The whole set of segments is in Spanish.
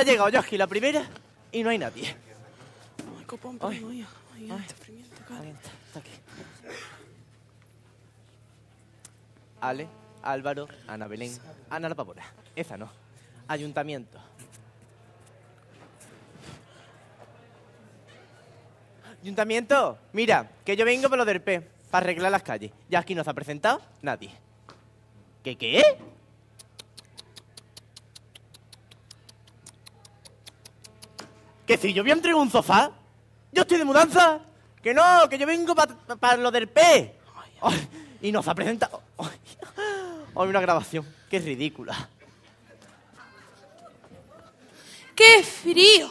Ha llegado yo aquí la primera y no hay nadie. copón, Ale, Álvaro, Ana Belén, Ana la Pavora. Esa no. Ayuntamiento. Ayuntamiento, mira, que yo vengo por lo del P, para arreglar las calles. Ya aquí no se ha presentado nadie. ¿Qué qué? Que si yo voy a entregar un sofá, yo estoy de mudanza. Que no, que yo vengo para lo del P. y nos ha presentado. Hoy una grabación. Qué ridícula. ¡Qué frío!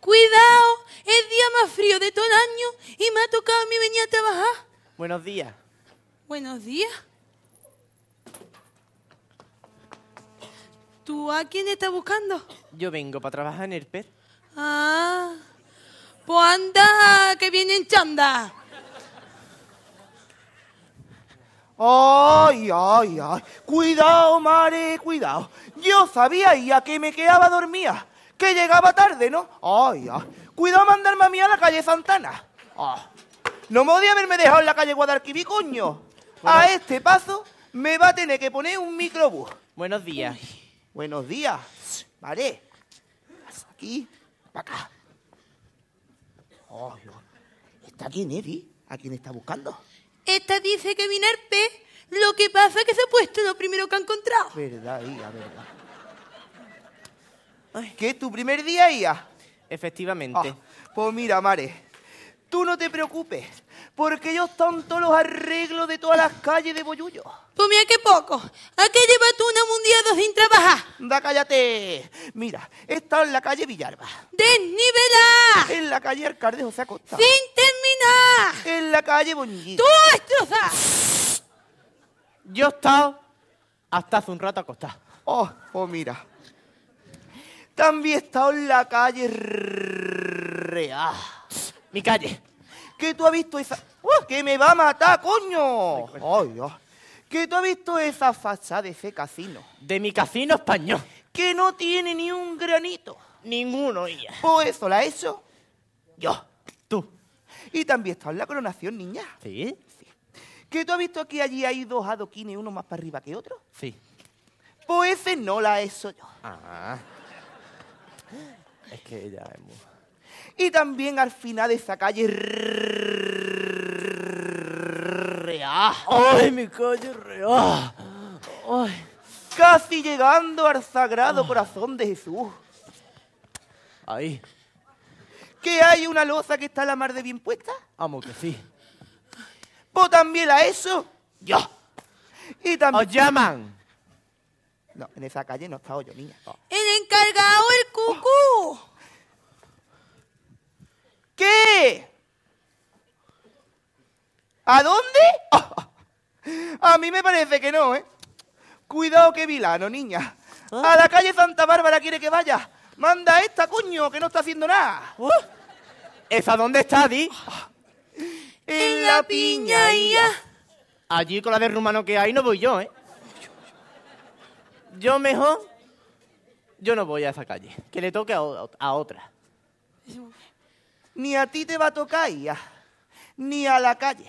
Cuidado, es día más frío de todo el año y me ha tocado a mí venir a trabajar. Buenos días. Buenos días. ¿Tú a quién estás buscando? Yo vengo para trabajar en el pez. Ah, pues anda, que viene en chanda. Ay, ay, ay. Cuidado, mare, cuidado. Yo sabía y a que me quedaba dormía, Que llegaba tarde, ¿no? Ay, ay. Cuidado mandarme a mí a la calle Santana. Ah. No me podía haberme dejado en la calle Guadalquivir, coño. A este paso me va a tener que poner un microbús. Buenos días. buenos días. Mare. Aquí para acá. Oh, ¿Está aquí Nevi? ¿A quién está buscando? Esta dice que vine Lo que pasa es que se ha puesto lo primero que ha encontrado. Verdad, Ia, verdad. ¿Qué? ¿Es ¿Tu primer día, Ia? Efectivamente. Ah, pues mira, Mare, tú no te preocupes porque ellos están todos los arreglos de todas las calles de Boyullo. Pues mira qué poco. ¿A qué llevas tú una mundial sin trabajar? Da cállate. Mira, he estado en la calle Villarba. ¡Desnivelada! En la calle Alcalde José Acosta. ¡Sin terminar! En la calle Boyuyo. ¡Tú destrozas! Yo he estado hasta hace un rato acostado. Oh, oh mira. También he estado en la calle Rea. Mi calle que tú has visto esa... ¡Uh! que me va a matar, coño! ¡Ay, Dios! que tú has visto esa fachada de ese casino. De mi casino español. Que no tiene ni un granito. Ninguno, ella. Pues eso la he hecho yo. Tú. Y también está en la coronación, niña. ¿Sí? Sí. ¿Que tú has visto que allí hay dos adoquines, uno más para arriba que otro? Sí. Pues ese no la he hecho yo. Ah. Es que ella es muy... Y también al final de esa calle ¡Ay, mi calle ¡Ay! Casi llegando al sagrado corazón de Jesús. Ahí. ¿Que hay una loza que está la mar de bien puesta? Vamos que sí. ¿Vos también a eso. Yo. Y también. ¡Os llaman! No, en esa calle no está yo, niña. El encargado, ¿A dónde? A mí me parece que no, ¿eh? Cuidado que Vilano, niña. A la calle Santa Bárbara quiere que vaya. Manda esta, cuño que no está haciendo nada. ¿Eh? ¿Esa dónde está, Di? En, la piña, Allí con la de rumano que hay no voy yo, ¿eh? Yo mejor... Yo no voy a esa calle. Que le toque a otra ni a ti te va a tocar Ia, ni a la calle.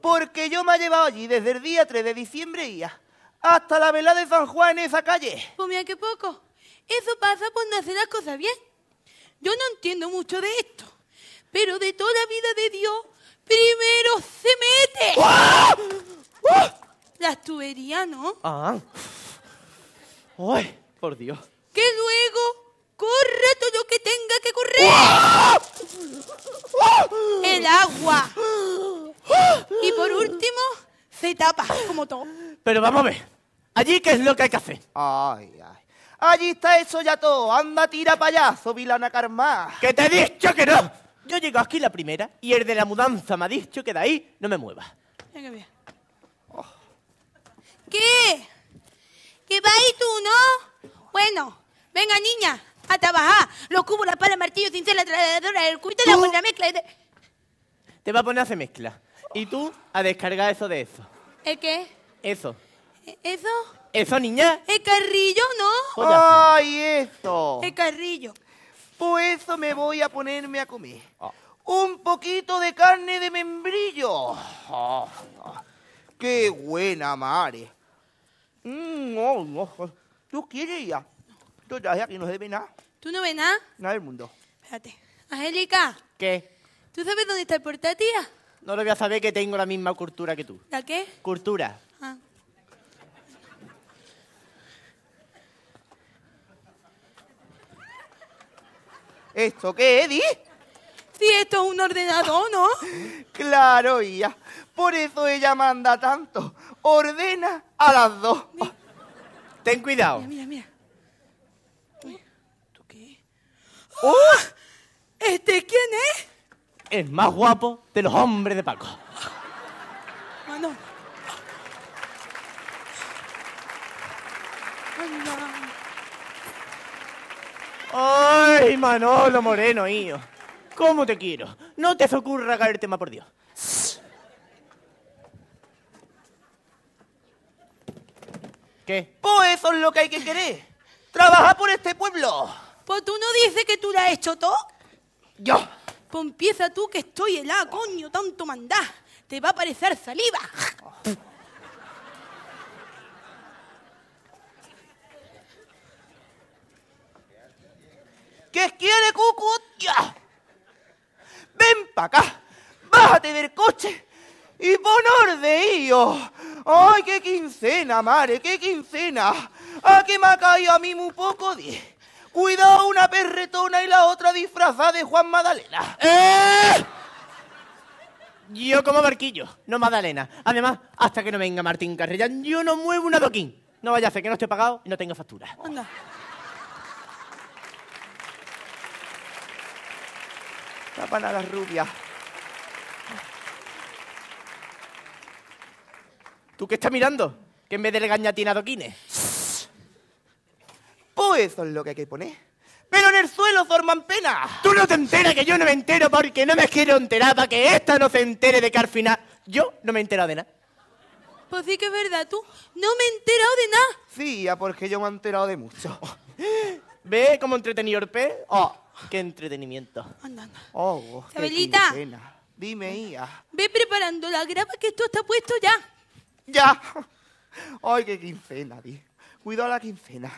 porque yo me he llevado allí desde el día 3 de diciembre Ia, hasta la velada de San Juan en esa calle. Pues mira qué poco. Eso pasa por no hacer las cosas bien. Yo no entiendo mucho de esto, pero de toda la vida de Dios, primero se mete. ¡Ah! ¡Ah! Las tuberías, ¿no? Ah. ¡Ay, por Dios! el agua. Y por último, se tapa, como todo. Pero vamos a ver. Allí, ¿qué es lo que hay que hacer? Allí está eso ya todo. Anda, tira payaso, vilana karma. ¡Que te he dicho que no! Yo llego aquí la primera y el de la mudanza me ha dicho que de ahí no me mueva. Venga, bien. ¿Qué? va ahí tú, no? Bueno, venga, niña, a trabajar. Los cubos, la pala, el martillo, cincel, la el cuito, la buena mezcla. Te va a poner a hacer mezcla. Y tú a descargar eso de eso. ¿El qué? Eso. ¿E-, ¿Eso? ¿Eso, niña? ¿El carrillo, no? ¡Ay, eso! El carrillo. Pues eso me voy a ponerme a comer. Ah. Un poquito de carne de membrillo. ¡Qué buena, madre! Mm, oh, no, no. ¿Tú quieres ya? quién no se ve nada. ¿Tú no ves nada? Nada del mundo. Espérate. Angélica. ¿Qué? ¿Tú sabes dónde está el portátil? No lo voy a saber que tengo la misma cultura que tú. ¿La qué? Cultura. Ah. ¿Esto qué, Eddie? Sí, esto es un ordenador, ¿no? claro, ya. Por eso ella manda tanto. Ordena a las dos. Ten cuidado. Mira, mira, mira. ¿Tú qué? ¡Oh! ¡Ah! ¿Este quién es? el más guapo de los hombres de Paco. Manolo. ¡Ay, Manolo Moreno, hijo! ¿Cómo te quiero? No te ocurra caerte más, por Dios. ¿Qué? Pues eso es lo que hay que querer. Trabaja por este pueblo. Pues tú no dices que tú lo has hecho todo. Yo. Pon tú que estoy helada, coño, tanto mandá. Te va a parecer saliva. ¿Qué quiere, cucu? Ven para acá, bájate del coche y pon deío ¡Ay, qué quincena, madre, qué quincena! ¡A que me ha caído a mí muy poco! De... Cuidado una perretona y la otra disfrazada de Juan Madalena. ¡Eh! Yo como barquillo, no Madalena. Además, hasta que no venga Martín Carrellán, yo no muevo un adoquín. No vaya a hacer que no esté pagado y no tenga factura. Anda. La para las rubias. ¿Tú qué estás mirando? Que en vez de tiene adoquines eso es lo que hay que poner. Pero en el suelo forman pena. Tú no te enteras que yo no me entero porque no me quiero enterar para que esta no se entere de que al final yo no me he enterado de nada. Pues sí que es verdad, tú no me he enterado de nada. Sí, ya porque yo me he enterado de mucho. ¿Ve cómo entretenido el pe? ¡Oh, qué entretenimiento! Anda, ¡Oh, Dime, Ia. Ve preparando la grapa que esto está puesto ya. ¡Ya! ¡Ay, qué quincena, di! Cuidado la quincena.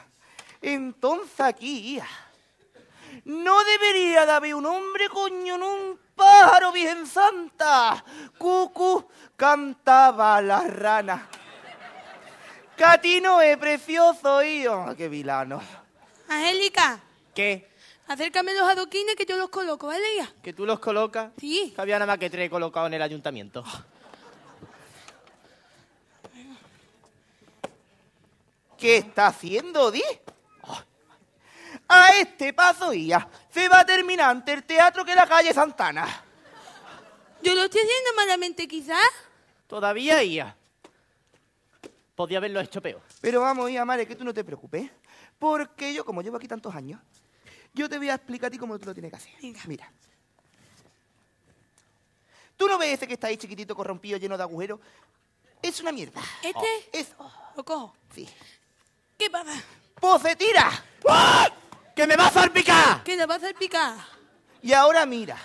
Entonces aquí, no debería de un hombre, coño, en un pájaro, bien Santa. Cucu cantaba la rana. Catino es precioso, y... Ah, ¡Qué vilano! Angélica. ¿Qué? Acércame los adoquines que yo los coloco, ¿vale, ya? ¿Que tú los colocas? Sí. había nada más que tres colocados en el ayuntamiento. Ah. ¿Qué está haciendo, Di? a este paso y ya. Se va a terminar ante el teatro que la calle Santana. ¿Yo lo estoy haciendo malamente quizás? Todavía, ya. Podía haberlo hecho peor. Pero vamos, Ia, madre, que tú no te preocupes. Porque yo, como llevo aquí tantos años, yo te voy a explicar a ti cómo tú lo tienes que hacer. Venga. Mira. ¿Tú no ves ese que está ahí chiquitito, corrompido, lleno de agujeros? Es una mierda. ¿Este? Es... ¿Lo cojo? Sí. ¿Qué pasa? ¡Pues se tira! ¡Ah! ¡Que me va a salpicar! ¡Que me va a salpicar! Y ahora mira,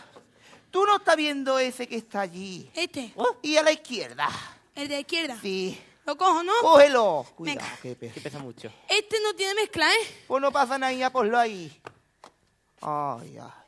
tú no estás viendo ese que está allí. Este. Oh, y a la izquierda. ¿El de la izquierda? Sí. Lo cojo, ¿no? Cógelo. Cuidado, que, pesa mucho. Este no tiene mezcla, ¿eh? Pues no pasa nada, ya lo ahí. Ay, ya.